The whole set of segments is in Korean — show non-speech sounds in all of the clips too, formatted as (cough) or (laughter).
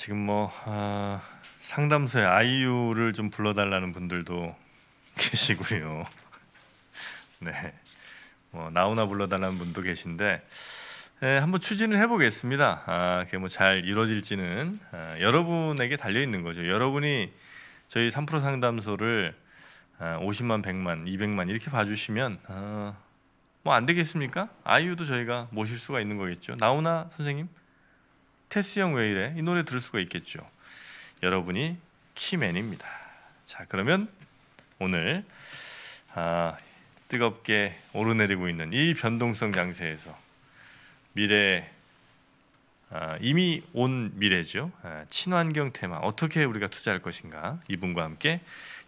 지금 뭐 아, 상담소에 아이유를 좀 불러달라는 분들도 (laughs) 계시고요. 네, 뭐 나오나 불러달라는 분도 계신데 네, 한번 추진을 해보겠습니다. 아, 그게 뭐잘 이루어질지는 아, 여러분에게 달려 있는 거죠. 여러분이 저희 3% 상담소를 아, 50만, 100만, 200만 이렇게 봐주시면 아, 뭐안 되겠습니까? 아이유도 저희가 모실 수가 있는 거겠죠. 나오나 선생님? 테스 형왜 이래? 이 노래 들을 수가 있겠죠. 여러분이 키맨입니다. 자, 그러면 오늘 아, 뜨겁게 오르내리고 있는 이 변동성 장세에서 미래 아, 이미 온 미래죠. 아, 친환경 테마 어떻게 우리가 투자할 것인가 이분과 함께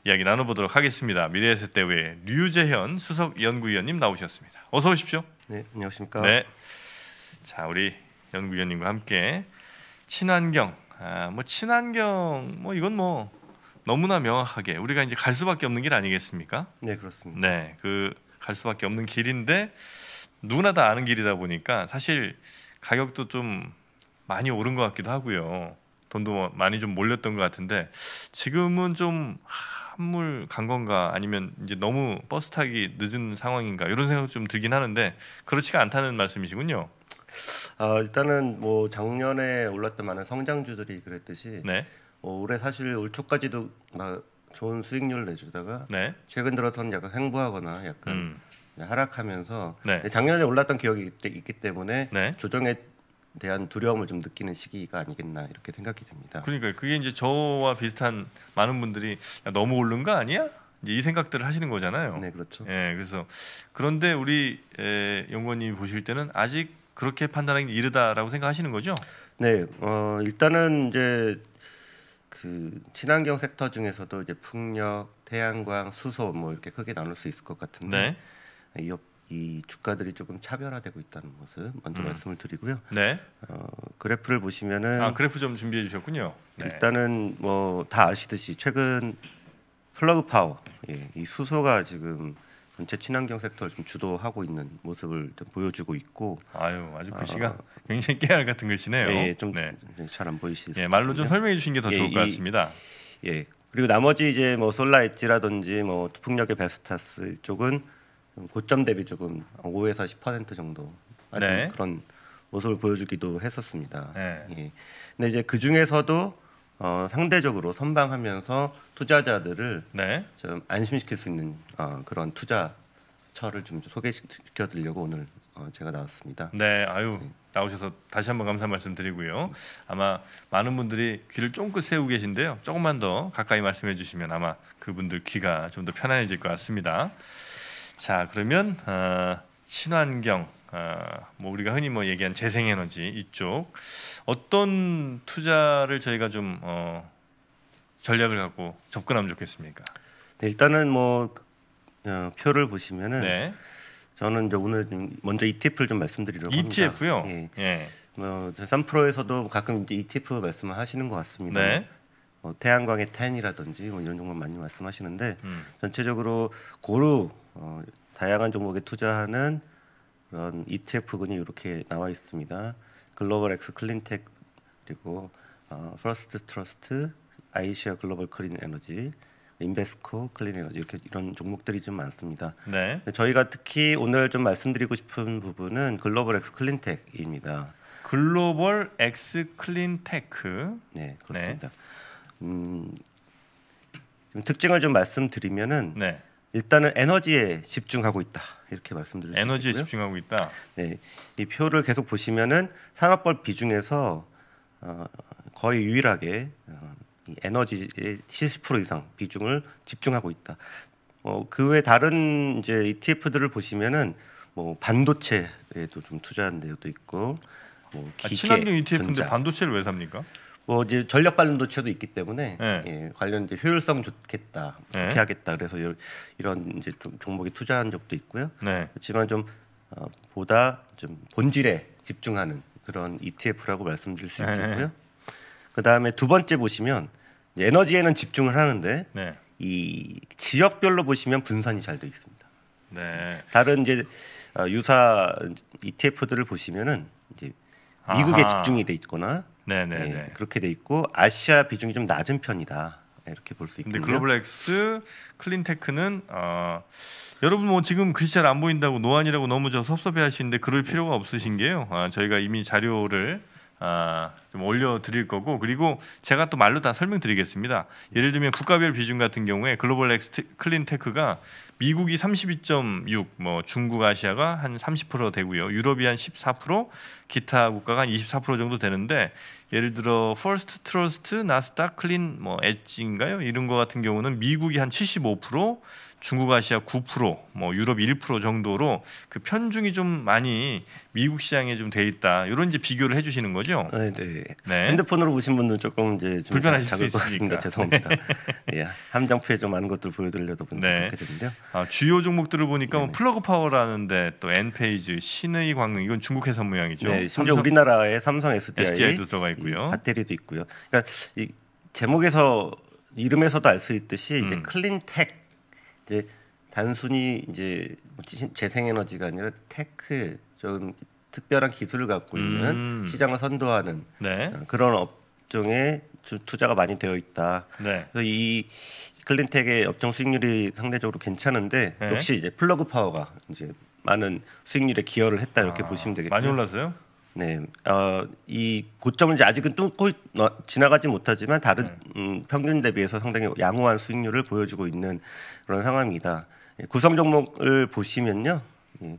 이야기 나눠보도록 하겠습니다. 미래의 세대회 류재현 수석 연구위원님 나오셨습니다. 어서 오십시오. 네, 안녕하십니까. 네. 자, 우리 연구위원님과 함께 친환경, 아, 뭐 친환경, 뭐 이건 뭐 너무나 명확하게 우리가 이제 갈 수밖에 없는 길 아니겠습니까? 네 그렇습니다. 네, 그 갈 수밖에 없는 길인데 누구나 다 아는 길이다 보니까 사실 가격도 좀 많이 오른 것 같기도 하고요. 돈도 뭐 많이 좀 몰렸던 것 같은데 지금은 좀 한물 간 건가 아니면 이제 너무 버스 타기 늦은 상황인가 이런 생각 좀 들긴 하는데 그렇지가 않다는 말씀이시군요. 아, 일단은 뭐 작년에 올랐던 많은 성장주들이 그랬듯이 네. 어, 올해 사실 올 초까지도 막 좋은 수익률을 내주다가 네. 최근 들어서는 약간 횡보하거나 약간 음. 하락하면서 네. 작년에 올랐던 기억이 있기 때문에 네. 조정에 대한 두려움을 좀 느끼는 시기가 아니겠나 이렇게 생각이 됩니다. 그러니까 그게 이제 저와 비슷한 많은 분들이 야, 너무 오른 거 아니야? 이 생각들을 하시는 거잖아요. 네, 그렇죠. 예, 그래서 그런데 우리 에, 연구원님이 보실 때는 아직 그렇게 판단하기 이르다라고 생각하시는 거죠? 네, 어, 일단은 이제 그 친환경 섹터 중에서도 이제 풍력, 태양광, 수소 뭐 이렇게 크게 나눌 수 있을 것 같은데 네. 이, 이 주가들이 조금 차별화되고 있다는 것을 먼저 음. 말씀을 드리고요. 네. 어, 그래프를 보시면은 아 그래프 좀 준비해 주셨군요. 네. 일단은 뭐 다 아시듯이 최근 플러그 파워 예, 이 수소가 지금 전체 친환경 섹터를 좀 주도하고 있는 모습을 보여주고 있고 아유 아주 글씨가 그 아, 어, 굉장히 깨알 같은 글씨네요. 예, 예 좀잘안 네. 보이시죠? 예, 말로 좀 설명해 주신 게더 예, 좋을 것 같습니다. 이, 예, 그리고 나머지 이제 뭐 솔라 엣지라든지 뭐 풍력의 베스타스 쪽은 고점 대비 조금 5에서 10% 정도 빠진 네. 그런 모습을 보여주기도 했었습니다. 네. 예. 근데 이제 그 중에서도 어, 상대적으로 선방하면서 투자자들을 네. 좀 안심시킬 수 있는 어, 그런 투자처를 좀 소개시켜 드리려고 오늘 어, 제가 나왔습니다. 네, 아유 네. 나오셔서 다시 한번 감사 말씀드리고요. 아마 많은 분들이 귀를 쫑긋 세우고 계신데요. 조금만 더 가까이 말씀해 주시면 아마 그분들 귀가 좀 더 편안해질 것 같습니다. 자, 그러면 어, 친환경 아, 뭐 우리가 흔히 뭐 얘기한 재생에너지 이쪽 어떤 투자를 저희가 좀 어, 전략을 갖고 접근하면 좋겠습니까? 네, 일단은 뭐 어, 표를 보시면은 네. 저는 이제 오늘 먼저 ETF를 좀 말씀드리려고 e 합니다. ETF요? 예. 예. 뭐 삼프로에서도 가끔 이제 ETF 말씀을 하시는 것 같습니다. 네. 뭐 태양광의 텐이라든지 뭐 이런 종목 많이 말씀하시는데 음. 전체적으로 고루 어, 다양한 종목에 투자하는 그런 ETF군이 이렇게 나와 있습니다. 글로벌 엑스 클린텍 그리고 어, 퍼스트 트러스트, 아이시아 글로벌 클린 에너지, 인베스코 클린 에너지 이렇게 이런 종목들이 좀 많습니다. 네. 저희가 특히 오늘 좀 말씀드리고 싶은 부분은 글로벌 엑스 클린텍입니다. 글로벌 엑스 클린테크. 네, 그렇습니다. 네. 음, 좀 특징을 좀 말씀드리면은 네. 일단은 에너지에 집중하고 있다 이렇게 말씀드릴 수 에너지에 있고요. 집중하고 있다. 네, 이 표를 계속 보시면은 산업벌 비중에서 어, 거의 유일하게 어, 이 에너지의 70% 이상 비중을 집중하고 있다. 어, 그외 다른 이제 ETF들을 보시면은 뭐 반도체에도 좀 투자한 데도 있고 뭐 아, 기계, 아, 친환경 ETF인데 전자. 반도체를 왜 삽니까? 뭐 이제 전력 발른 도치도 있기 때문에 네. 예, 관련 이제 효율성 좋겠다 예. 좋게 하겠다 그래서 이런 이제 종목에 투자한 적도 있고요. 네. 그렇지만 좀 어, 보다 좀 본질에 집중하는 그런 ETF라고 말씀드릴 수 예. 있겠고요. 그 다음에 두 번째 보시면 에너지에는 집중을 하는데 네. 이 지역별로 보시면 분산이 잘 되어 있습니다. 네. 다른 이제 어, 유사 ETF들을 보시면은 이제 미국에 아하. 집중이 돼 있거나 네네 예, 그렇게 돼 있고 아시아 비중이 좀 낮은 편이다. 이렇게 볼 수 있겠네요. 근데 글로벌 X 클린테크는 어, 여러분 뭐 지금 글씨 잘 안 보인다고 노안이라고 너무 저 섭섭해하시는데 그럴 필요가 없으신 게요. 아, 저희가 이미 자료를 아, 좀 올려드릴 거고 그리고 제가 또 말로 다 설명드리겠습니다. 예를 들면 국가별 비중 같은 경우에 글로벌 엑스티, 클린테크가 미국이 32.6, 뭐 중국 아시아가 한 30% 되고요. 유럽이 한 14%, 기타 국가가 한 24% 정도 되는데 예를 들어 퍼스트 트러스트, 나스닥, 클린 뭐 엣지인가요? 이런 거 같은 경우는 미국이 한 75%, 중국 아시아 9%뭐 유럽 1% 정도로 그 편중이 좀 많이 미국 시장에 좀 돼 있다 이런 이제 비교를 해주시는 거죠. 어, 네, 네. 네. 핸드폰으로 보신 분들 조금 이제 좀 불편하실 수 있을 것 같습니다. 죄송합니다. 네. (laughs) 예, 함정표에 좀 많은 것들 보여드리려다 네. 그렇게 되는데요. 아, 주요 종목들을 보니까 뭐 플러그 파워라는데 또 엔페이즈, 신의 광능 이건 중국 회사 모양이죠. 네, 심지어 삼성, 우리나라의 삼성 SDI, SDI도 들어가 있고요. 배터리도 있고요. 그러니까 이 제목에서 이름에서도 알 수 있듯이 이제 음. 클린텍 이제 단순히 이제 뭐 재생에너지가 아니라 테크 좀 특별한 기술을 갖고 있는 음. 시장을 선도하는 네. 어, 그런 업종에 주, 투자가 많이 되어 있다. 네. 그래서 이 클린텍의 업종 수익률이 상대적으로 괜찮은데 네. 역시 이제 플러그 파워가 이제 많은 수익률에 기여를 했다 이렇게 아, 보시면 되겠고요. 많이 올랐어요? 네, 어, 이 고점은 이제 아직은 뚫고 어, 지나가지 못하지만 다른 네. 음, 평균 대비해서 상당히 양호한 수익률을 보여주고 있는 그런 상황입니다. 예, 구성 종목을 보시면요, 예,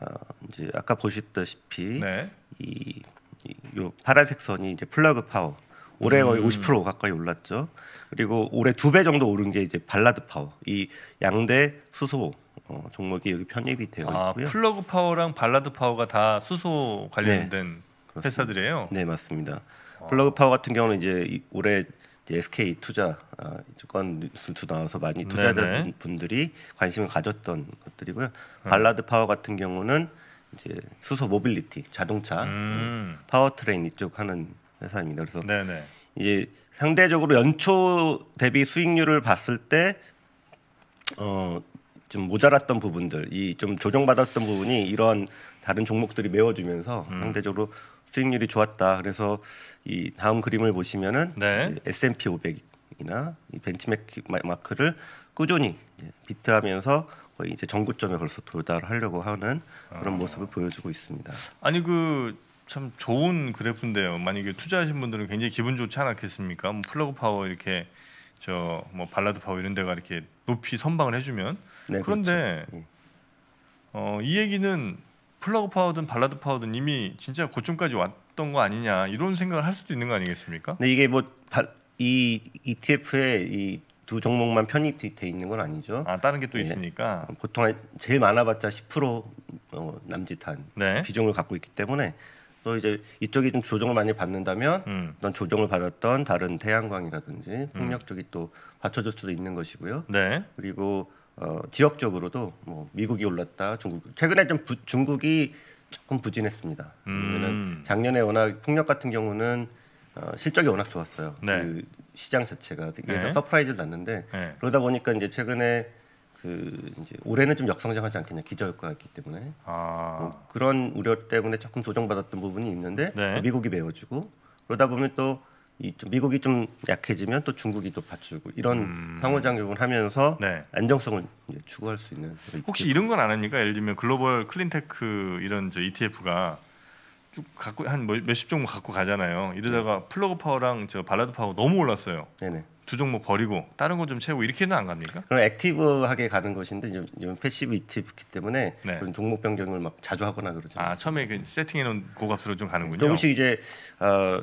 어, 이제 아까 보셨다시피 네. 이, 이, 요 파란색 선이 이제 플러그 파워 올해 거의 음. 50% 가까이 올랐죠. 그리고 올해 두 배 정도 오른 게 이제 발라드 파워 이 양대 수소 어, 종목이 여기 편입이 되어 아, 있고요. 플러그 파워랑 발라드 파워가 다 수소 관련된 네, 회사들이에요. 네 맞습니다. 아. 플러그 파워 같은 경우는 이제 올해 SK 투자 주권 아, 뉴스도 나와서 많이 투자자분들이 관심을 가졌던 것들이고요. 음. 발라드 파워 같은 경우는 이제 수소 모빌리티, 자동차, 음, 음. 파워트레인 이쪽 하는 회사입니다. 그래서 네네. 이제 상대적으로 연초 대비 수익률을 봤을 때 어, 좀 모자랐던 부분들, 이 좀 조정받았던 부분이 이런 다른 종목들이 메워주면서 음. 상대적으로 수익률이 좋았다. 그래서 이 다음 그림을 보시면은 네. S&P 500이나 이 벤치마크를 꾸준히 비트하면서 거의 이제 전구점에 벌써 도달하려고 하는 그런 아. 모습을 보여주고 있습니다. 아니 그 참 좋은 그래프인데요. 만약에 투자하신 분들은 굉장히 기분 좋지 않았겠습니까? 뭐 플러그 파워 이렇게 저 뭐 발라드 파워 이런 데가 이렇게 높이 선방을 해주면 네, 그런데 그렇죠. 예. 어, 이 얘기는 플러그 파워든 발라드 파워든 이미 진짜 고점까지 왔던 거 아니냐 이런 생각을 할 수도 있는 거 아니겠습니까? 근 이게 뭐이 ETF의 이두 종목만 편입돼 있는 건 아니죠. 아 다른 게또 예. 있으니까 네. 보통 제일 많아봤자 10% 어, 남짓한 네. 비중을 갖고 있기 때문에 또 이제 이쪽이 좀 조정을 많이 받는다면 음. 어 조정을 받았던 다른 태양광이라든지 풍력 쪽이 음. 또 받쳐줄 수도 있는 것이고요. 네. 그리고 어, 지역적으로도 뭐 미국이 올랐다 중국 최근에 좀 부, 중국이 조금 부진했습니다. 음. 작년에 워낙 폭력 같은 경우는 어, 실적이 워낙 좋았어요. 네. 그 시장 자체가 그래서 네. 서프라이즈를 났는데 네. 그러다 보니까 이제 최근에 그 이제 올해는 좀 역성장하지 않겠냐 기저효과였기 때문에 아. 뭐 그런 우려 때문에 조금 조정받았던 부분이 있는데 네. 미국이 메워주고 그러다 보면 또 이좀 미국이 좀 약해지면 또 중국이 또 받치고 이런 음. 상호작용을 하면서 네. 안정성을 추구할 수 있는 혹시 이런 건 안 합니까? 예를 들면 글로벌 클린테크 이런 저 ETF가 쭉 갖고 한 뭐 몇십 종목 갖고 가잖아요. 이러다가 네. 플러그 파워랑 저 발라드 파워 너무 올랐어요. 네네. 두 종목 버리고 다른 거 좀 채우고 이렇게는 안 갑니까? 그럼 액티브하게 가는 것인데 이건 패시브 ETF이기 때문에 네. 그런 종목 변경을 막 자주 하거나 그러죠. 아 처음에 그 세팅해놓은 고값으로 그 좀 가는군요. 조금씩 이제 어,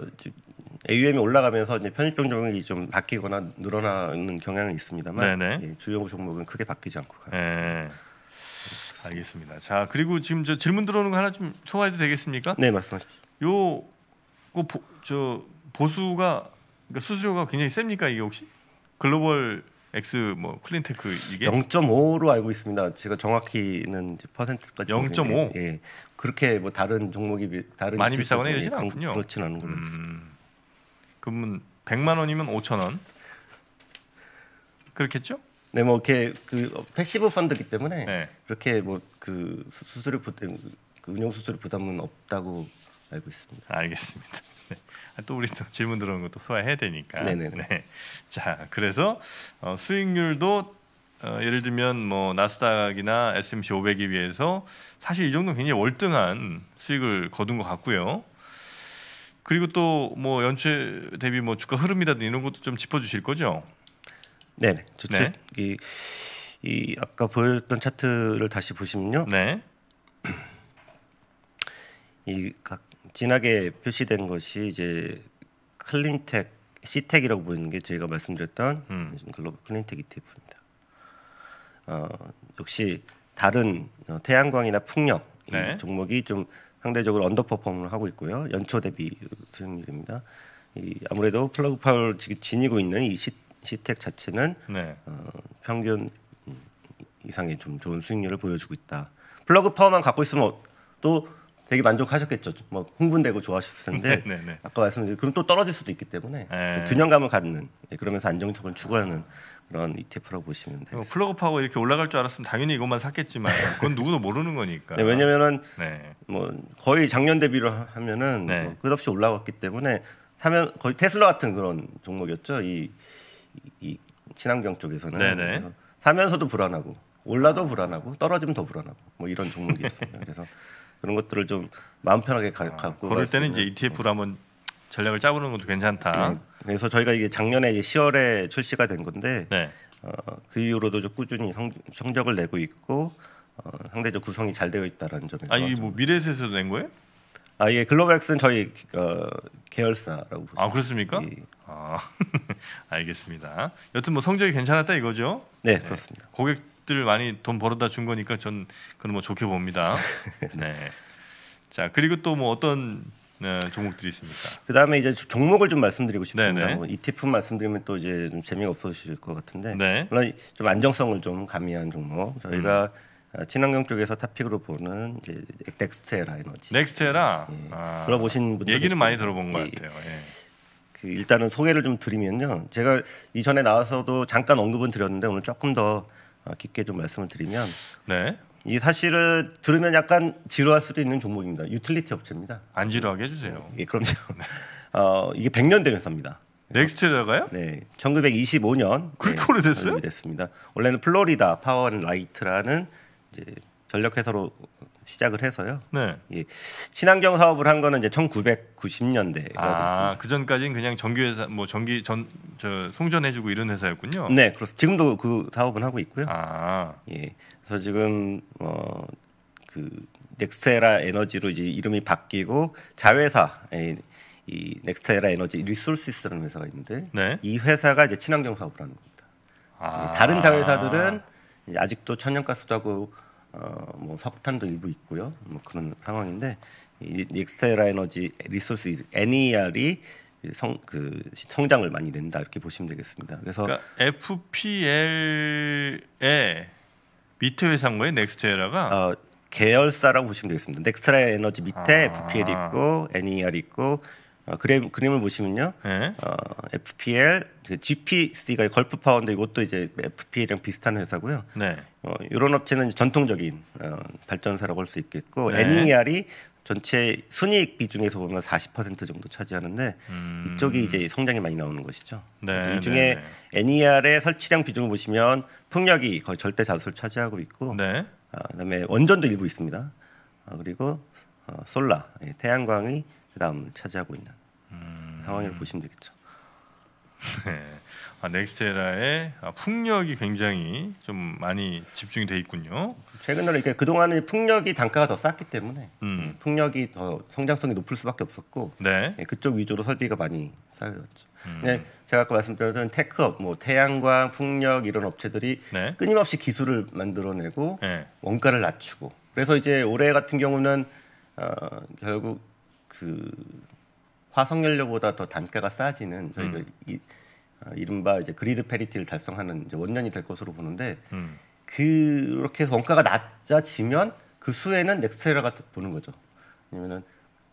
AUM이 올라가면서 이제 편입병 종목이 좀 바뀌거나 늘어나는 경향이 있습니다만 예, 주요 종목은 크게 바뀌지 않고 가요. 네. 알겠습니다. 자 그리고 지금 저 질문 들어오는 거 하나 좀 소화해도 되겠습니까? 네 말씀하십시오. 요저 보수가 그러니까 수수료가 굉장히 셉니까 이게 혹시 글로벌 X 뭐 클린테크 이게 0.5로 알고 있습니다. 제가 정확히는 퍼센트까지 0.5. 예. 그렇게 뭐 다른 종목이 다른 많이 비싸거나 이러진 않군요. 그렇진 않은 걸로 음. 있습니다. 그분 100만 원이면 5천 원. 그렇겠죠? 네, 뭐 이렇게 그 패시브 펀드기 때문에 네. 그렇게 뭐 그 수수료 부담, 그 운영 수수료 부담은 없다고 알고 있습니다. 알겠습니다. 네. 아, 또 우리 또 질문 들어오는 것도 소화해야 되니까. 네네. 네, 네. 네. 자, 그래서 어, 수익률도 어, 예를 들면 뭐 나스닥이나 S&P 500에 비해서 사실 이 정도 굉장히 월등한 수익을 거둔 것 같고요. 그리고 또 뭐 연체 대비 뭐 주가 흐름이라든지 이런 것도 좀 짚어주실 거죠? 네네. 주택 네. 이, 이 아까 보여줬던 차트를 다시 보시면요. 네. 이 각 진하게 표시된 것이 이제 클린텍 시텍이라고 보이는 게 저희가 말씀드렸던 음. 글로벌 클린텍 ETF입니다. 어, 역시 다른 어, 태양광이나 풍력 네. 종목이 좀 상대적으로 언더퍼폼을 하고 있고요. 연초 대비 수익률입니다. 이 아무래도 플러그 파울 지니고 있는 이 시, 시텍 자체는 네. 어, 평균 이상의 좀 좋은 수익률을 보여주고 있다. 플러그 파워만 갖고 있으면 어, 또 되게 만족하셨겠죠. 뭐 흥분되고 좋아하셨을 텐데 (laughs) 네, 네, 네, 아까 말씀드린 그럼 또 떨어질 수도 있기 때문에 네. 균형감을 갖는 예, 그러면서 안정적을 추구하는 그런 ETF라고 보시면 됩니 뭐 플러그파고 이렇게 올라갈 줄 알았으면 당연히 이것만 샀겠지만 (laughs) 그건 누구도 모르는 거니까. 네, 왜냐면은 네. 뭐 거의 작년 대비로 하면은 네. 뭐 끝없이 올라갔기 때문에 사면 거의 테슬라 같은 그런 종목이었죠. 이, 이 친환경 쪽에서는 네네. 네. 사면서도 불안하고 올라도 불안하고 떨어지면 더 불안하고 뭐 이런 종목이었습니다. 그래서 그런 것들을 좀 마음 편하게 가, 아, 갖고 그럴 때는 이제 ETF로 음. 한번 전략을 짜보는 것도 괜찮다. 네. 그래서 저희가 이게 작년에 10월에 출시가 된 건데 네. 어, 그 이후로도 좀 꾸준히 성, 적을 내고 있고 어, 상대적 구성이 잘 되어 있다라는 점에서 아 이게 뭐미래에서도서낸 거예요? 아 예, 글로벌엑스는 저희 어, 계열사라고 보시면 아 그렇습니까? 예. 아 (laughs) 알겠습니다. 여튼 뭐 성적이 괜찮았다 이거죠? 네, 네. 그렇습니다. 고객 기들 많이 돈 벌어다 준 거니까 전 그건 뭐 좋게 봅니다. (laughs) 네. 자 그리고 또 뭐 어떤 네, 종목들이 있습니까? 그 다음에 이제 종목을 좀 말씀드리고 싶습니다. 네, 네. 뭐 ETF 말씀드리면 또 이제 좀 재미가 없어지것 같은데 네. 물론 좀 안정성을 좀 가미한 종목 저희가 음. 어, 친환경 쪽에서 탑픽으로 보는 이제 넥스테라 에너지. 넥스테라 예. 아, 들어보신 분들 얘기는 많이 들어본 것 예. 같아요. 예. 그 일단은 소개를 좀 드리면요. 제가 이전에 나와서도 잠깐 언급은 드렸는데 오늘 조금 더 아, 깊게 좀 말씀을 드리면 네. 이 사실은 들으면 약간 지루할 수도 있는 종목입니다. 유틸리티 업체입니다. 안 지루하게 해주세요. 예, 그럼요. (laughs) 네. 어, 이게 100년 된 회사입니다. 넥스트라가요? 네, 1925년 그렇게 네, 오래됐어요? 됐습니다. 원래는 플로리다 파워앤라이트라는 이제 전력 회사로 시작을 해서요. 네. 예. 친환경 사업을 한 거는 이제 1990년대. 아, 그 전까지는 그냥 전기 회사 뭐 전기 전 저 송전해 주고 이런 회사였군요. 네, 그래서 지금도 그 사업은 하고 있고요. 아. 예. 그래서 지금 어 그 넥스테라 에너지로 이제 이름이 바뀌고 자회사 예, 이 넥스테라 에너지 리소스라는 회사가 있는데 네. 이 회사가 이제 친환경 사업을 하는 겁니다. 아. 다른 자회사들은 아직도 천연가스도 하고 어, 뭐 석탄도 일부 있고요. 뭐 그런 상황인데 이 닉스테라 에너지 리소스 NER이 성, 그 성장을 많이 낸다 이렇게 보시면 되겠습니다. 그래서 그러니까 FPL에 밑에 회사인 거예요, 넥스트에라가? 어, 계열사라고 보시면 되겠습니다. 넥스트라 에너지 밑에 아. FPL 있고 NER 있고 어, 그림 그림을 보시면요. 네. 어, FPL, 그 GPC가 걸프 파운드 이것도 이제 FPL이랑 비슷한 회사고요. 네. 어, 이런 업체는 전통적인 어, 발전사라고 할 수 있겠고 네. NER이 전체 순이익 비중에서 보면 40% 정도 차지하는데 음... 이쪽이 이제 성장이 많이 나오는 것이죠. 네, 이 네, 중에 네. NER의 설치량 비중을 보시면 풍력이 거의 절대 자수를 차지하고 있고 네. 어, 그다음에 원전도 일부 있습니다. 어, 그리고 어, 솔라, 예, 태양광이 그다음 차지하고 있는 음... 상황을 보시면 되겠죠. 네. 아, 넥스테라의 아, 풍력이 굉장히 좀 많이 집중이 돼 있군요. 최근으로 이게 그동안은 풍력이 단가가 더 쌌기 때문에 음. 예, 풍력이 더 성장성이 높을 수밖에 없었고 네. 네, 그쪽 위주로 설비가 많이 쌓여죠 음. 네, 제가 아까 말씀드렸던 테크업, 뭐 태양광, 풍력 이런 업체들이 네. 끊임없이 기술을 만들어내고 네. 원가를 낮추고 그래서 이제 올해 같은 경우는 어, 결국 그 화석 연료보다 더 단가가 싸지는 저희가 음. 이, 어, 이른바 이제 그리드 페리티를 달성하는 이제 원년이 될 것으로 보는데 음. 그렇게 해서 원가가 낮아지면 그 수에는 넥스테라가 보는 거죠. 왜냐면은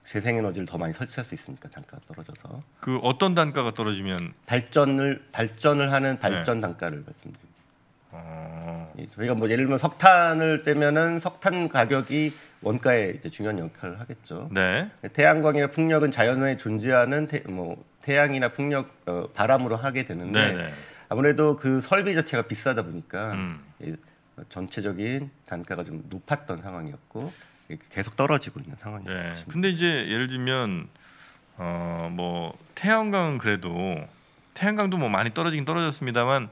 재생에너지를 더 많이 설치할 수 있으니까 단가가 떨어져서 그 어떤 단가가 떨어지면 발전을 발전을 하는 네. 발전 네. 단가를 말씀드립니다. 아... 저희가 뭐 예를 들면 석탄을 떼면은 석탄 가격이 원가에 이제 중요한 역할을 하겠죠. 네. 태양광이나 풍력은 자연에 존재하는 태, 뭐 태양이나 풍력 어, 바람으로 하게 되는데 네네. 네. 아무래도 그 설비 자체가 비싸다 보니까 음. 전체적인 단가가 좀 높았던 상황이었고 계속 떨어지고 있는 상황이죠. 습니다 네. 근데 이제 예를 들면 어뭐 태양광은 그래도 태양광도 뭐 많이 떨어지긴 떨어졌습니다만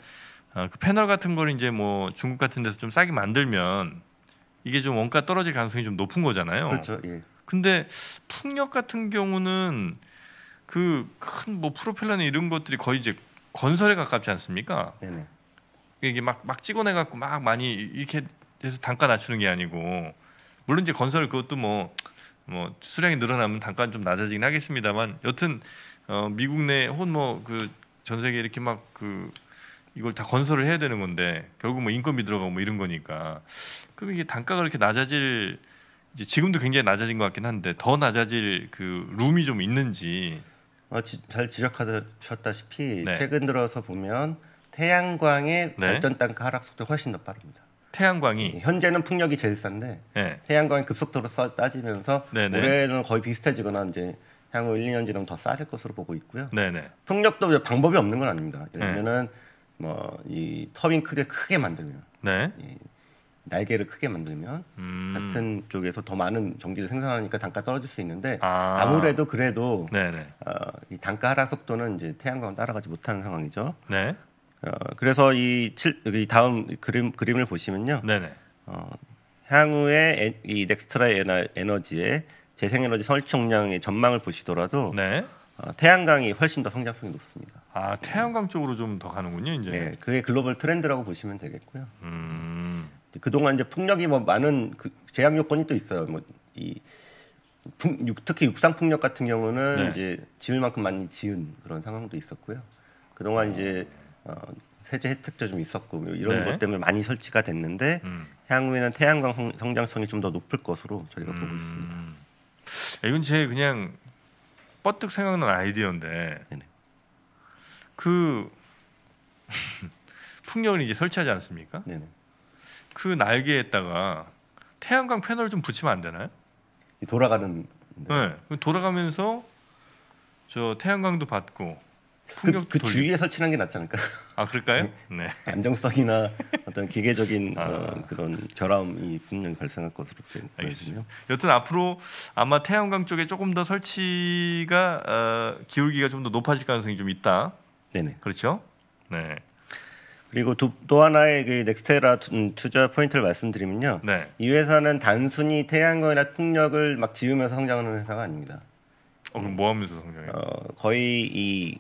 어, 그 패널 같은 걸 이제 뭐 중국 같은 데서 좀 싸게 만들면 이게 좀 원가 떨어질 가능성이 좀 높은 거잖아요. 그렇죠. 예. 근데 풍력 같은 경우는 그 큰 뭐 프로펠러나 이런 것들이 거의 이제 건설에 가깝지 않습니까? 네네. 이게 막 막 찍어내 갖고 막 많이 이렇게 해서 단가 낮추는 게 아니고 물론 이제 건설 그것도 뭐뭐 뭐 수량이 늘어나면 단가는 좀 낮아지긴 하겠습니다만 여튼 어 미국 내 혹은 뭐 그 전 세계 이렇게 막그 이걸 다 건설을 해야 되는 건데 결국 뭐 인건비 들어가고 뭐 이런 거니까 그럼 이게 단가가 그렇게 낮아질 이제 지금도 굉장히 낮아진 것 같긴 한데 더 낮아질 그 룸이 좀 있는지 어, 지, 잘 지적하셨다시피 네. 최근 들어서 보면 태양광의 네. 발전 단가 하락 속도 훨씬 더 빠릅니다. 태양광이 예, 현재는 풍력이 제일 싼데 네. 태양광이 급속도로 써, 따지면서 네네. 네. 올해는 거의 비슷해지거나 이제 향후 1, 2년 지나면 더 싸질 것으로 보고 있고요. 네네. 네. 풍력도 방법이 없는 건 아닙니다. 예를 들면은 네. 뭐이 터빈 크기를 크게 만들면 네. 예, 날개를 크게 만들면 음. 같은 쪽에서 더 많은 전기를 생산하니까 단가 떨어질 수 있는데 아. 무래도 그래도 네네. 어, 이 단가 하락 속도는 이제 태양광 따라가지 못하는 상황이죠. 네. 어, 그래서 이, 칠, 여기 다음 그림 그림을 보시면요. 네네. 어, 향후에 에, 이 넥스트라 에너, 에너지의 재생에너지 설치 용량의 전망을 보시더라도 네. 어, 태양광이 훨씬 더 성장성이 높습니다. 아 태양광 쪽으로 좀 더 가는군요 이제. 네, 그게 글로벌 트렌드라고 보시면 되겠고요. 음... 그동안 이제 풍력이 뭐 많은 그 제약 요건이 또 있어요. 뭐이 특히 육상 풍력 같은 경우는 네. 이제 지을 만큼 많이 지은 그런 상황도 있었고요. 그동안 이제 어, 세제 혜택도 좀 있었고 뭐 이런 네. 것 때문에 많이 설치가 됐는데 음. 향후에는 태양광 성장성이 좀 더 높을 것으로 저희가 음... 보고 있습니다. 음. 이건 제 그냥 뻗뜩 생각난 아이디어인데 네네. 그 (laughs) 풍력을 이제 설치하지 않습니까? 네네. 그 날개에다가 태양광 패널 좀 붙이면 안 되나요? 돌아가는. 네. 네. 그 돌아가면서 저 태양광도 받고 그, 풍력도 그, 그 주위에 설치한 게 낫지 않을까? (laughs) 아 그럴까요? (laughs) 네. 안정성이나 어떤 기계적인 아. 어, 그런 결함이 분명 발생할 것으로 보이거든요. 여튼 앞으로 아마 태양광 쪽에 조금 더 설치가 어, 기울기가 좀 더 높아질 가능성이 좀 있다. 네네. 그렇죠. 네. 그리고 두, 또 하나의 그 넥스테라 음, 투자 포인트를 말씀드리면요. 네. 이 회사는 단순히 태양광이나 풍력을 막 지으면서 성장하는 회사가 아닙니다. 어, 그럼 뭐 하면서 성장해요? 어, 거의 이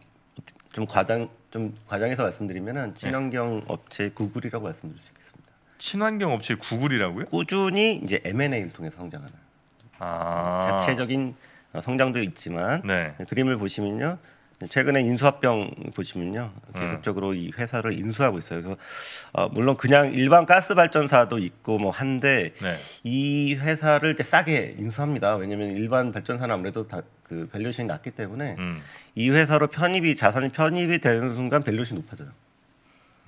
좀 과장 좀 과장해서 말씀드리면은 네. 친환경 네. 업체 구글이라고 말씀드릴 수 있겠습니다. 친환경 업체 구글이라고요? 꾸준히 이제 M&A를 통해서 성장하는. 아. 자체적인 어, 성장도 있지만 네. 그림을 보시면요. 최근에 인수합병 보시면요 계속적으로 이 회사를 인수하고 있어요. 그래서 어, 물론 그냥 일반 가스 발전사도 있고 뭐 한데 네. 이 회사를 이제 싸게 인수합니다. 왜냐하면 일반 발전사는 아무래도 다그 밸류션이 낮기 때문에 음. 이 회사로 편입이 자산이 편입이 되는 순간 밸류션 높아져요.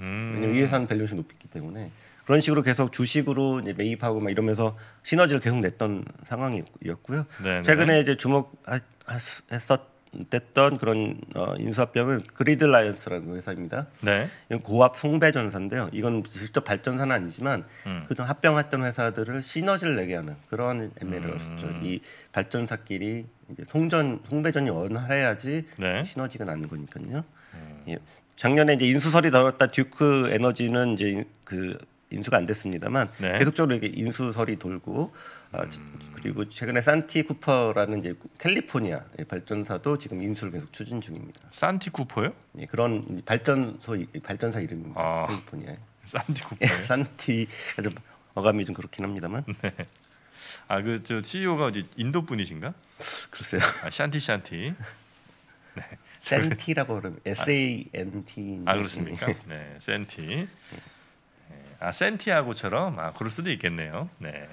음. 왜냐면 이 회사는 밸류션 높기 때문에 그런 식으로 계속 주식으로 매입하고 막 이러면서 시너지를 계속 냈던 상황이었고요. 네네. 최근에 이제 주목했었 됐던 그런 어, 인수합병은 그리드 라이언스라는 회사입니다. 네. 이건 고압 송배 전사인데요. 이건 직접 발전사는 아니지만 음. 그동안 합병했던 회사들을 시너지를 내게 하는 그런 엠메을 음. 했었죠. 이 발전사끼리 이제 송전 송배전이 원활해야지 네. 시너지가 나는 거니까요. 음. 예. 작년에 이제 인수설이 나왔다 듀크 에너지는 이제 그 인수가 안 됐습니다만 네. 계속적으로 이게 인수설이 돌고 음. 아, 그리고 최근에 산티 쿠퍼라는 이제 캘리포니아 예, 발전사도 지금 인수를 계속 추진 중입니다. 산티 쿠퍼요? 예, 그런 발전소 발전사 이름입니다. 아, 캘리포니아. (laughs) 산티 예, 쿠퍼. 산티 아 어감이 좀 그렇긴 합니다만. 네. 아그 저 CEO가 이제 인도 분이신가? 글쎄요. 아, 샨티 샨티. 네. 센티라고 그러 아. S A N T. 아 그렇습니까? 예. 네, 센티. 네. 아 센티하고처럼 아 그럴 수도 있겠네요. 네.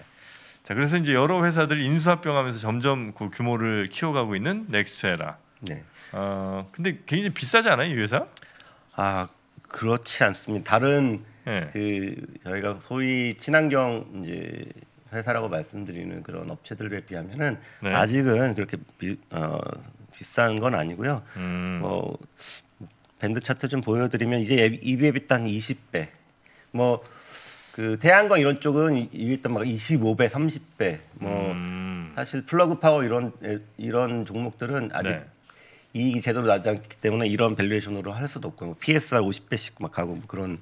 자, 그래서 이제 여러 회사들 인수합병하면서 점점 그 규모를 키워가고 있는 넥스트에라. 네. 어, 근데 굉장히 비싸지 않아요, 이 회사? 아, 그렇지 않습니다. 다른 네. 그 저희가 소위 친환경 이제 회사라고 말씀드리는 그런 업체들에 비하면은 네. 아직은 그렇게 비, 어, 비싼 건 아니고요. 음. 뭐 밴드 차트 좀 보여드리면 이제 이비에 비단 20배. 뭐그 태양광 이런 쪽은 일단 막 25배, 30배 뭐 음. 사실 플러그 파워 이런 이런 종목들은 아직 네. 이익이 제대로 나지 않기 때문에 이런 밸류에이션으로 할 수도 없고 PSR 50배씩 막 가고 뭐 그런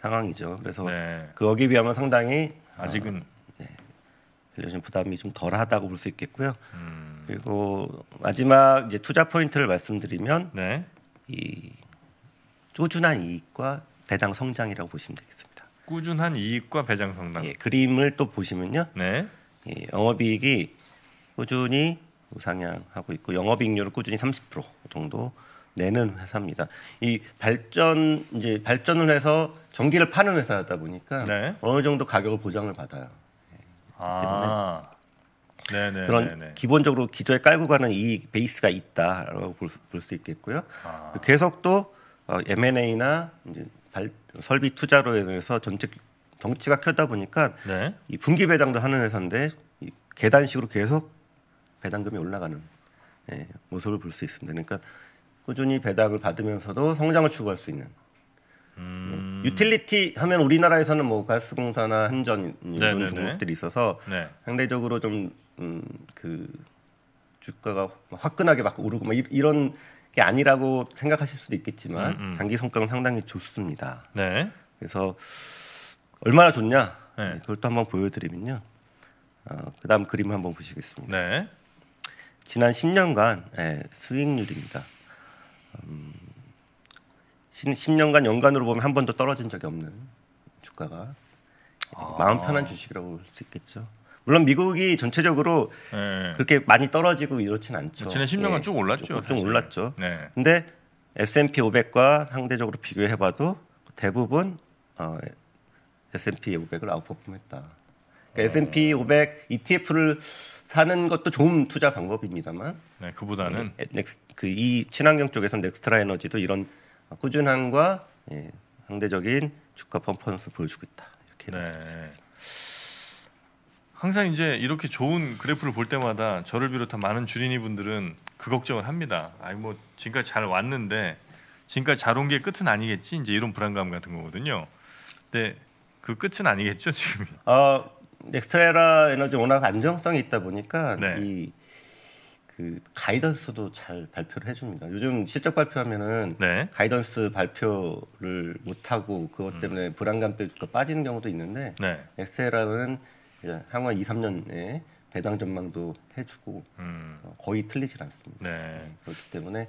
상황이죠. 그래서 네. 그거기 비하면 상당히 아직은 어, 네. 밸류에이션 부담이 좀 덜하다고 볼 수 있겠고요. 음. 그리고 마지막 이제 투자 포인트를 말씀드리면 네. 이 꾸준한 이익과 배당 성장이라고 보시면 되겠습니다. 꾸준한 이익과 배당 성장. 예, 그림을 또 보시면요. 네. 예, 영업이익이 꾸준히 상향하고 있고 영업이익률을 꾸준히 30% 정도 내는 회사입니다. 이 발전 이제 발전을 해서 전기를 파는 회사다 보니까 네. 어느 정도 가격을 보장을 받아요. 아. 네네, 네, 그런 네네. 네. 기본적으로 기저에 깔고 가는 이 베이스가 있다라고 볼 수 있겠고요. 아. 계속 또 어, M&A나 이제 발, 설비 투자로 인해서 전체 덩치가 켜다 보니까 네. 이 분기 배당도 하는 회사인데 이 계단식으로 계속 배당금이 올라가는 예, 모습을 볼 수 있습니다. 그러니까 꾸준히 배당을 받으면서도 성장을 추구할 수 있는 음... 유틸리티 하면 우리나라에서는 뭐 가스공사나 한전 이런 네네 네, 네. 종목들이 있어서 네. 상대적으로 좀그 음, 그 주가가 화끈하게 막 오르고 막 이, 이런 게 아니라고 생각하실 수도 있겠지만 음, 음. 장기 성과는 상당히 좋습니다. 네. 그래서 얼마나 좋냐? 네. 네 그것도 한번 보여드리면요. 어, 그다음 그림 한번 보시겠습니다. 네. 지난 10년간 예, 수익률입니다. 음, 10, 년간 연간으로 보면 한 번도 떨어진 적이 없는 주가가 아. 마음 편한 주식이라고 볼수 있겠죠. 물론 미국이 전체적으로 네. 그렇게 많이 떨어지고 이렇진 않죠. 지난 10년간 예, 쭉 올랐죠. 쭉, 올랐죠. 네. 근데 S&P 500과 상대적으로 비교해 봐도 대부분 어, S&P 500을 아웃퍼폼했다. 그러니까 어... S&P 500 ETF를 사는 것도 좋은 투자 방법입니다만 네, 그보다는 네, 예, 그이 친환경 쪽에서 넥스트라 에너지도 이런 꾸준함과 예, 상대적인 주가 퍼포먼스 보여주고 있다. 이렇게 네. 항상 이제 이렇게 좋은 그래프를 볼 때마다 저를 비롯한 많은 주린이 분들은 그 걱정을 합니다. 아니 뭐 지금까지 잘 왔는데 지금까지 잘 온 게 끝은 아니겠지 이제 이런 불안감 같은 거거든요. 근데 그 끝은 아니겠죠 지금. 어 아, 넥스트라 에너지 워낙 안정성이 있다 보니까 네. 이. 그 가이던스도 잘 발표를 해줍니다. 요즘 실적 발표하면은 네. 가이던스 발표를 못하고 그것 음. 때문에 음. 불안감 때문에 빠지는 경우도 있는데 네. 엑셀라는 향후 2, 3년에 배당 전망도 해주고 음. 어, 거의 틀리질 않습니다. 네. 네. 그렇기 때문에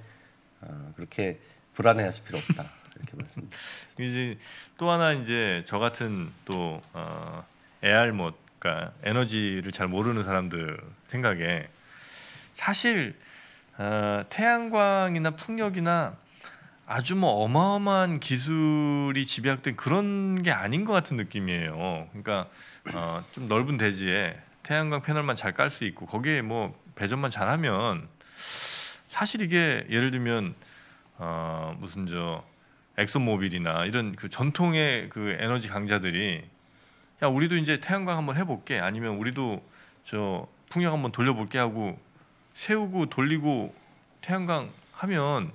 어, 그렇게 불안해하실 필요 없다 (laughs) 이렇게 말씀드립니다. 이제 또 하나 이제 저 같은 또 어, AR 뭐 그러니까 에너지를 잘 모르는 사람들 생각에 사실 어, 태양광이나 풍력이나 아주 뭐 어마어마한 기술이 집약된 그런 게 아닌 것 같은 느낌이에요. 그러니까 어, 좀 넓은 대지에 태양광 패널만 잘 깔 수 있고 거기에 뭐 배전만 잘하면 사실 이게 예를 들면 어, 무슨 저 엑소모빌이나 이런 그 전통의 그 에너지 강자들이 야 우리도 이제 태양광 한번 해볼게 아니면 우리도 저 풍력 한번 돌려볼게 하고 세우고 돌리고 태양광 하면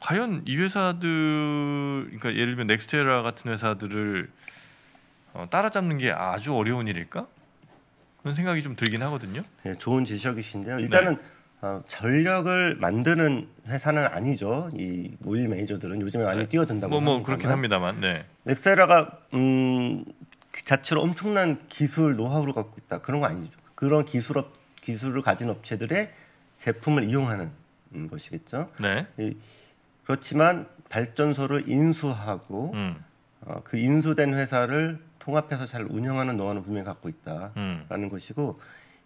과연 이 회사들 그러니까 예를 들면 넥스테라 같은 회사들을 어, 따라잡는 게 아주 어려운 일일까? 그런 생각이 좀 들긴 하거든요. 네, 좋은 지적이신데요. 일단은 네. 어, 전력을 만드는 회사는 아니죠. 이 오일 매니저들은 요즘에 많이 네. 뛰어든다고 뭐, 뭐 그렇긴 합니다만. 네. 넥셀라가 음, 그 자체로 엄청난 기술 노하우를 갖고 있다. 그런 거 아니죠. 그런 기술업 기술을 가진 업체들의 제품을 이용하는 음, 것이겠죠. 네. 이, 그렇지만 발전소를 인수하고 음. 어, 그 인수된 회사를 통합해서 잘 운영하는 노하우는 분명히 갖고 있다라는 음. 것이고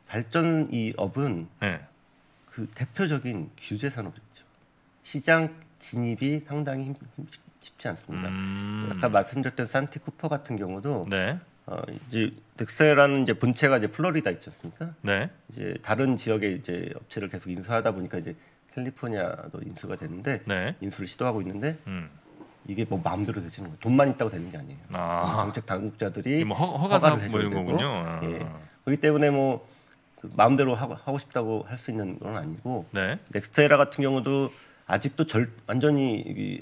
발전 이 업은 네. 그 대표적인 규제 산업이죠. 시장 진입이 상당히 힘, 힘, 쉽지 않습니다. 음. 아까 말씀드렸던 산티 쿠퍼 같은 경우도 네. 어, 이제 덱셀라는 이제 본체가 이제 플로리다 있지 않습니까? 네. 이제 다른 지역의 이제 업체를 계속 인수하다 보니까 이제 캘리포니아도 인수가 됐는데 네. 인수를 시도하고 있는데 음. 이게 뭐 마음대로 되지는 거예요. 돈만 있다고 되는 게 아니에요. 아. 정책 당국자들이 뭐 허, 허가 허가를 뭐 해줘야 되는 거군요. 아. 예. 그렇기 때문에 뭐 그 마음대로 하고, 하고 싶다고 할 수 있는 건 아니고 네. 넥스트에라 같은 경우도 아직도 절 완전히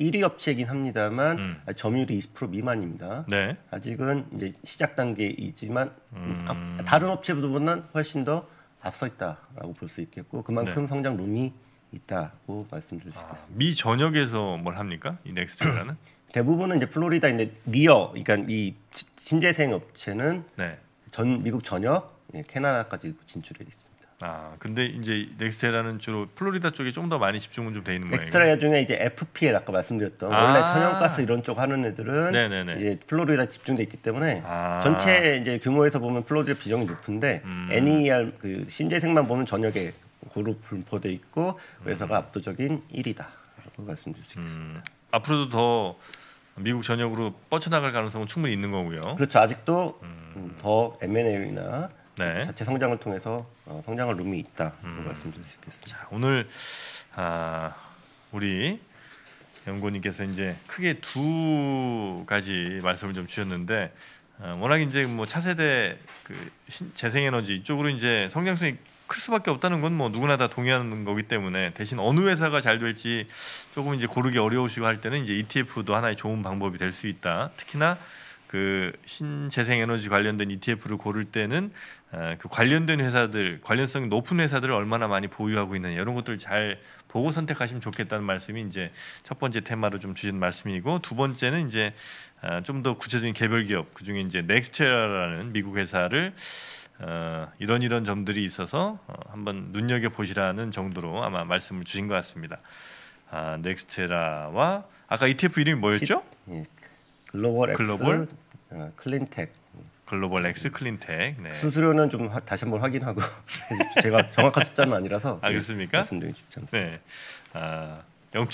1위 업체이긴 합니다만 음. 점유율이 20% 미만입니다. 네. 아직은 이제 시작 단계이지만 음. 아, 다른 업체보다는 훨씬 더 앞서 있다라고 볼 수 있겠고 그만큼 네. 성장 룸이 있다고 말씀드릴 수 아, 있겠습니다. 아, 미 전역에서 뭘 합니까? 이 넥스트라는? (clears throat) 대부분은 이제 플로리다 인데 니어 그러니까 이 신재생 업체는 네. 전 미국 전역 예, 캐나다까지 진출해 있습니다. 아 근데 이제 넥스테라는 주로 플로리다 쪽에 좀 더 많이 집중은 좀 돼 있는 모양이에요. 넥스테라 중에 이제 FPL 아까 말씀드렸던 아~ 원래 천연가스 이런 쪽 하는 애들은 네네네. 이제 플로리다 집중돼 있기 때문에 아~ 전체 이제 규모에서 보면 플로리다 비중이 높은데 음. NER 그 신재생만 보면 저녁에 고루 분포돼 있고 회사가 음. 그 압도적인 1위다라고 말씀드릴 수 있겠습니다. 음. 앞으로도 더 미국 전역으로 뻗쳐나갈 가능성은 충분히 있는 거고요. 그렇죠. 아직도 음. 음, 더 M&A나 네. 자체 성장을 통해서 어, 성장할 룸이 있다 그 음. 말씀드릴 수 있겠습니다. 자, 오늘 아, 우리 연구원님께서 이제 크게 두 가지 말씀을 좀 주셨는데 어, 워낙 이제 뭐 차세대 그 신, 재생에너지 이쪽으로 이제 성장성이 클 수밖에 없다는 건 뭐 누구나 다 동의하는 거기 때문에 대신 어느 회사가 잘 될지 조금 이제 고르기 어려우시고 할 때는 이제 ETF도 하나의 좋은 방법이 될 수 있다. 특히나 그 신재생 에너지 관련된 ETF를 고를 때는 어, 그 관련된 회사들, 관련성이 높은 회사들을 얼마나 많이 보유하고 있는냐 이런 것들을 잘 보고 선택하시면 좋겠다는 말씀이 이제 첫 번째 테마로 좀 주신 말씀이고 두 번째는 이제 어, 좀더 구체적인 개별 기업 그 중에 이제 넥스트라는 라 미국 회사를 어, 이런 이런 점들이 있어서 한번 눈여겨 보시라는 정도로 아마 말씀을 주신 것 같습니다. 아, 넥스테라와 아까 ETF 이름이 뭐였죠? 예, 글로벌, 글로벌 어, 클린텍 글로벌 엑스 클린텍 네. 수수료는 좀 하, 다시 한번 확인하고 (laughs) 제가 정확한 숫자는 아니라서 알겠습니까? 예, 말씀드리기 쉽지 않습니다. 네. 아, 0.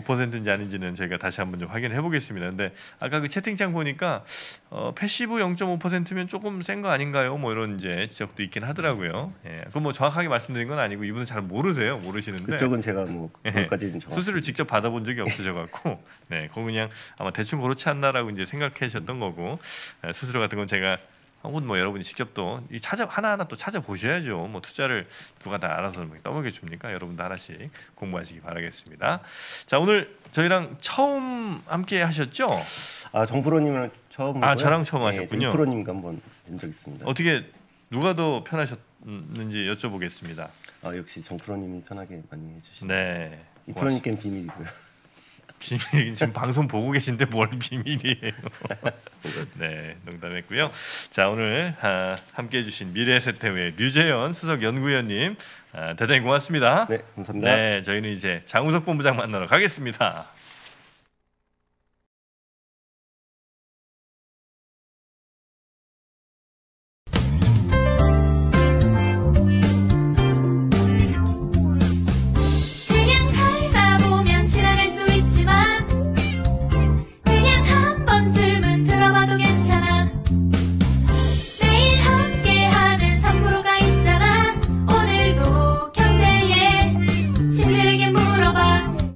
5%인지 아닌지는 저희가 다시 한번 좀 확인해 보겠습니다. 근데 아까 그 채팅창 보니까 어, 패시브 0.5%면 조금 센 거 아닌가요? 뭐 이런 이제 지적도 있긴 하더라고요. 예. 그 뭐 정확하게 말씀드린 건 아니고 이분은 잘 모르세요. 모르시는데 그쪽은 제가 뭐 예. 그것까지는 예. 수술을 직접 받아본 적이 없으셔 갖고 네, 그거 그냥 아마 대충 그렇지 않나라고 이제 생각하셨던 거고 예, 수술 같은 건 제가 혹은 뭐 여러분이 직접 또 찾아 하나하나 또 찾아보셔야죠. 뭐 투자를 누가 다 알아서 뭐 떠먹여 줍니까? 여러분도 하나씩 공부하시기 바라겠습니다. 자 오늘 저희랑 처음 함께 하셨죠? 아 정프로님은 처음 아 저랑 처음 네, 하셨군요. 정프로님과 한번 뵌적 있습니다. 어떻게 누가 더 편하셨는지 여쭤보겠습니다. 아 역시 정프로님이 편하게 많이 해주시네요. 네, 이 프로님께는 비밀이고요. 비밀 (laughs) 지금 방송 보고 계신데 뭘 비밀이에요. (laughs) 네, 농담했고요. 자, 오늘 아, 함께 해주신 미래세태회의 류재현 수석 연구위원님 아, 대단히 고맙습니다. 네, 감사합니다. 네, 저희는 이제 장우석 본부장 만나러 가겠습니다.